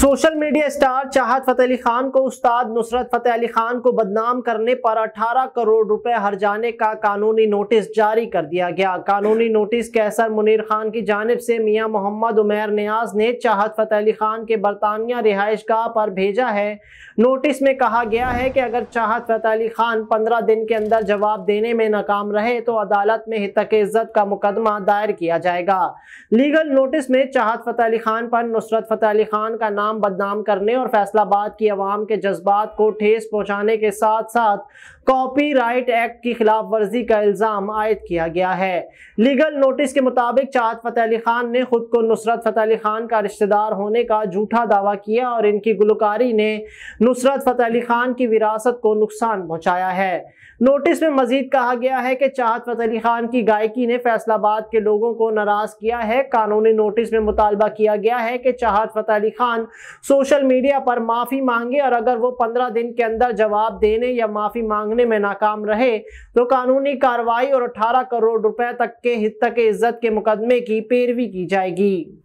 social media star चाहत फतेह अली खान को उस्ताद नुसरत फतेह अली खान को बदनाम करने पर 18 करोड़ रुपए हर जाने का कानूनी नोटिस जारी कर दिया गया कानूनी नोटिस के असर मुनीर खान की जानब से मियां मोहम्मद उमेर न्याज ने चाहत फतेह अली खान के बरतानिया रिहाइश गाह पर भेजा है नोटिस में कहा गया है कि अगर चाहत फतेह अली खान पंद्रह दिन के अंदर जवाब देने में नाकाम रहे तो अदालत में हितक इज्जत का मुकदमा दायर किया जाएगा लीगल नोटिस में चाहत फतेह अली खान पर नुसरत फतेह अली खान का नाम नाम बदनाम करने और फैसलाबाद की आवाम के जज्बात को ठेस पहुंचाने के साथ साथ कॉपीराइट एक्ट की खिलाफ वर्जी का इल्ज़ाम आयद किया गया है लीगल नोटिस के मुताबिक चाहत फतेह अली खान ने खुद को नुसरत फतेह अली खान का रिश्तेदार होने का झूठा दावा किया और इनकी गुलकारी ने नुसरत फतेह अली खान की विरासत को नुकसान पहुंचाया है नोटिस में मजीद कहा गया है कि चाहत फतेह अली खान की गायकी ने फैसलाबाद के लोगों को नाराज किया है कानूनी नोटिस में मुतालबा किया गया है कि चाहत फतेह अली खान सोशल मीडिया पर माफ़ी मांगे और अगर वो पंद्रह दिन के अंदर जवाब देने या माफ़ी मांगने में नाकाम रहे तो कानूनी कार्रवाई और अठारह करोड़ रुपए तक के हित के इज्जत के मुकदमे की पैरवी की जाएगी